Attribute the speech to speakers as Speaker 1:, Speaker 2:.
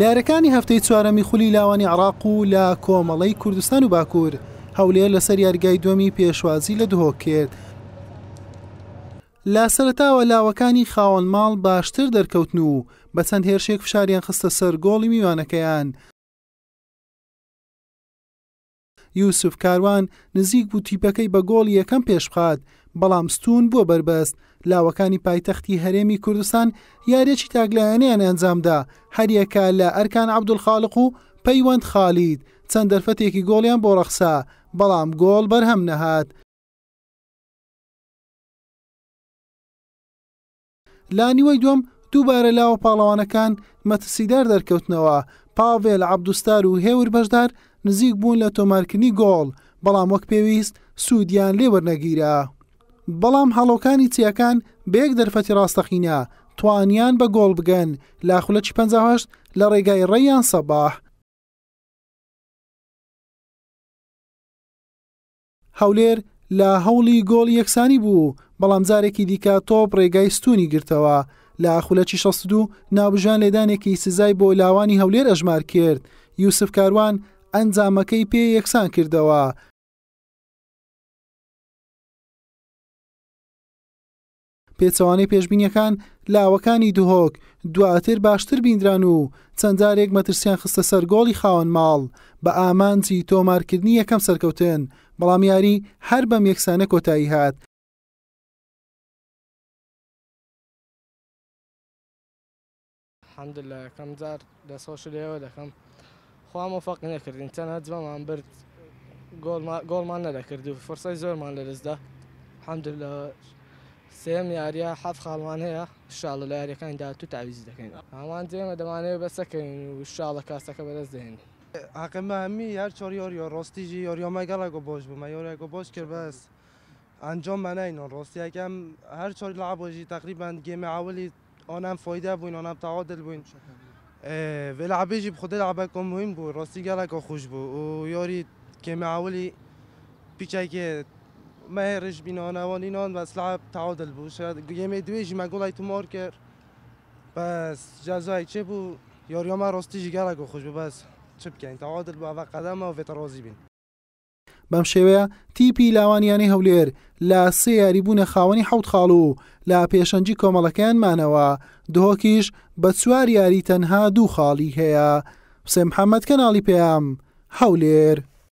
Speaker 1: لارەکانی هەفتەی چوارەمی خولی لاوانی عراق و لە کۆمەڵی کوردستان و باکوور هەولێر لەسەر یارگای دومی پێشوازی لە دهۆ کرد. لا سەرتاوە لاوەکانی خاوەن ماڵ باشتر دەرکەوتن و بە چەند هێرشێک فشاریان خستە سەر گۆڵی میوانەکەیان یوسف کاروان نزیک بوو تیپەکەی بە گۆڵ یەکەم پێشخات بەڵام ستون بووە بربەست لاوەکانی پایتەختی هەرێمی کوردستان یارێکی تاگلایەنیان ئەنجامدا هەریەکە لە ئەرکان عبدولخالق و پەیوەند خالید
Speaker 2: چەند دەرفەتێکی گۆڵیان بۆ ڕەخسا بەڵام گۆڵ بەرهەم نەهات لانیوەی دوم دووبارە
Speaker 1: لاوە پاڵەوانەکان مەترسیدار دەرکەوتنەوە پاڤێل عبدوستار و هێور بەشدار نزیک بوون لە تۆمارکردنی گۆڵ بەڵام وەک پێویست سوودیان لێوەرنەگیرە. بەڵام هەڵۆکانی چیەکان بێک دەرفەتی ڕاستەخینە توانیان بە گۆڵ
Speaker 2: بگەن لاخولە 58 لە ڕێگای ڕێیان سەباح هەولێر لە هەوڵی گۆڵ
Speaker 1: یەکسانی بوو بەڵام جارێکی دیکە تۆپ ڕێگای ستونی گرتەوە لە ئاخولەکی 16 نابژان لێدانێکی سزای بۆ لاوانی هەولێر ئەژمار کرد یوسف کاروان
Speaker 2: ئەنجامەکەی پێ یەکسان کردەوە پێچەوانەی پێشببینیەکان لاوەکانی دهۆک
Speaker 1: دواتر باشتر بیندران و چەندجارێک مەترسیان خستە سەرگۆڵی خاوەن ماڵ بە
Speaker 2: ئامانجی تۆمارکردنی یەکەم سەرکەوتن بەڵامیاری هەر بەم یەکسانە کۆتایی هات حەمدلله یەکەم جار دەسۆشلەوە دەکەم خواما فاق نەکردین
Speaker 3: تەنە جووامان برد گۆڵمان نەدەکرد و فرسای زۆرمان لەرزدا الحمدلله لە سێم یاریە حەف خاڵمان هەیە شاڵ لە یاریەکاندا تو تاویز دەکەین هەمان جێمە دەمانەوە بەسەکەین و شاڵە کاسەکە بەدەست دێن حقمە هەمی هەر چۆر یۆریۆ ڕۆستیژی یۆریۆمای گەڵێک بۆش بوومە یۆریێکۆ بۆش کرد بەس ئەنجۆم مەناینۆ ڕۆستیەکەم هەر چۆر لە عبۆژی تقریبان گێمە ئاولی ئۆنام فۆیدا بووین ئۆنام تاوا دەبووین العبه جی بخد العبه کم مهم راستی گل قالک خوش بود. و یاری که کما پیچه که مهرش بین آن و لعب تعادل بود شاید یه میدویجی ما گلای تو مار کرد بس جزای چه بود یاری ما راستی جگر و خوش بود بس چپ کن تعادل بود اول قدم و ویترازی بین
Speaker 1: بەم شێوەیە تیپی لاوانیانەی هەولێر لا سێ یاریبوونە خاوەنی حوت خاڵ و لا پێشەنجی کۆمەڵەکەیانمانەوە دهۆکیش
Speaker 2: بە چوار یاری تەنها دوو خاڵی هەیە سێ محەممەد کەناڵی پێم هەولێر.